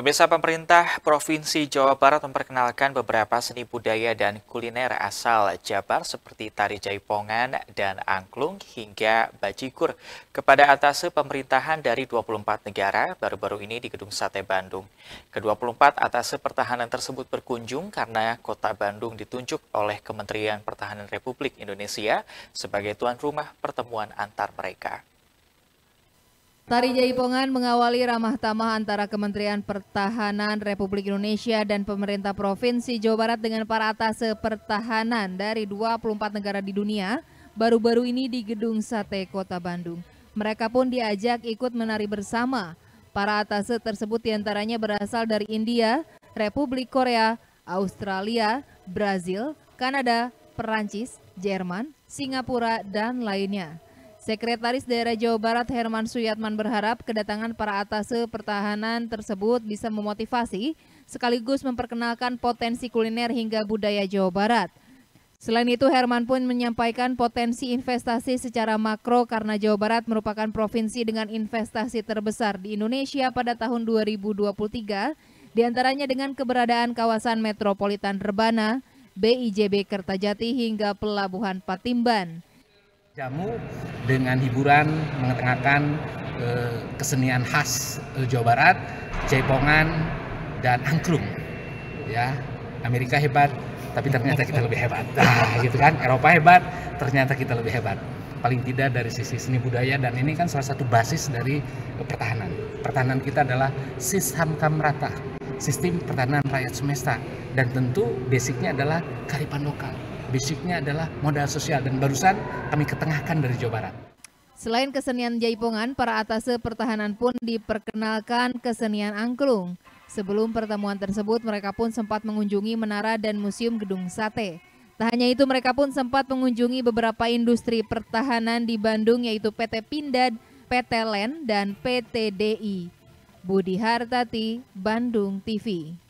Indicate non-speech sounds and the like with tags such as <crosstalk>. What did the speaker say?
Pemirsa pemerintah Provinsi Jawa Barat memperkenalkan beberapa seni budaya dan kuliner asal Jabar seperti tari jaipongan dan angklung hingga bajikur kepada atase pemerintahan dari 24 negara baru-baru ini di Gedung Sate Bandung. Ke-24 atase pertahanan tersebut berkunjung karena kota Bandung ditunjuk oleh Kementerian Pertahanan Republik Indonesia sebagai tuan rumah pertemuan antar mereka. Tari Jaipongan mengawali ramah tamah antara Kementerian Pertahanan Republik Indonesia dan pemerintah Provinsi Jawa Barat dengan para atase pertahanan dari 24 negara di dunia baru-baru ini di Gedung Sate Kota Bandung. Mereka pun diajak ikut menari bersama. Para atase tersebut diantaranya berasal dari India, Republik Korea, Australia, Brazil, Kanada, Perancis, Jerman, Singapura, dan lainnya. Sekretaris Daerah Jawa Barat Herman Suyatman berharap kedatangan para atase pertahanan tersebut bisa memotivasi sekaligus memperkenalkan potensi kuliner hingga budaya Jawa Barat. Selain itu, Herman pun menyampaikan potensi investasi secara makro karena Jawa Barat merupakan provinsi dengan investasi terbesar di Indonesia pada tahun 2023, diantaranya dengan keberadaan kawasan metropolitan Rebana, BIJB Kertajati hingga Pelabuhan Patimban jamu dengan hiburan mengetengahkan eh, kesenian khas eh, Jawa Barat, jaipongan dan angklung. Ya, Amerika hebat, tapi ternyata kita lebih hebat. <laughs> Nah, gitu kan. Eropa hebat, ternyata kita lebih hebat. Paling tidak dari sisi seni budaya dan ini kan salah satu basis dari eh, pertahanan. Pertahanan kita adalah sistem kamrata, sistem pertahanan rakyat semesta dan tentu basicnya adalah karipan lokal basicnya adalah modal sosial dan barusan kami ketengahkan dari Jawa Barat. Selain kesenian Jaipongan, para atase pertahanan pun diperkenalkan kesenian angklung. Sebelum pertemuan tersebut, mereka pun sempat mengunjungi menara dan museum gedung sate. Tak hanya itu, mereka pun sempat mengunjungi beberapa industri pertahanan di Bandung yaitu PT Pindad, PT LEN, dan PT DI. Budi Hartati, Bandung TV.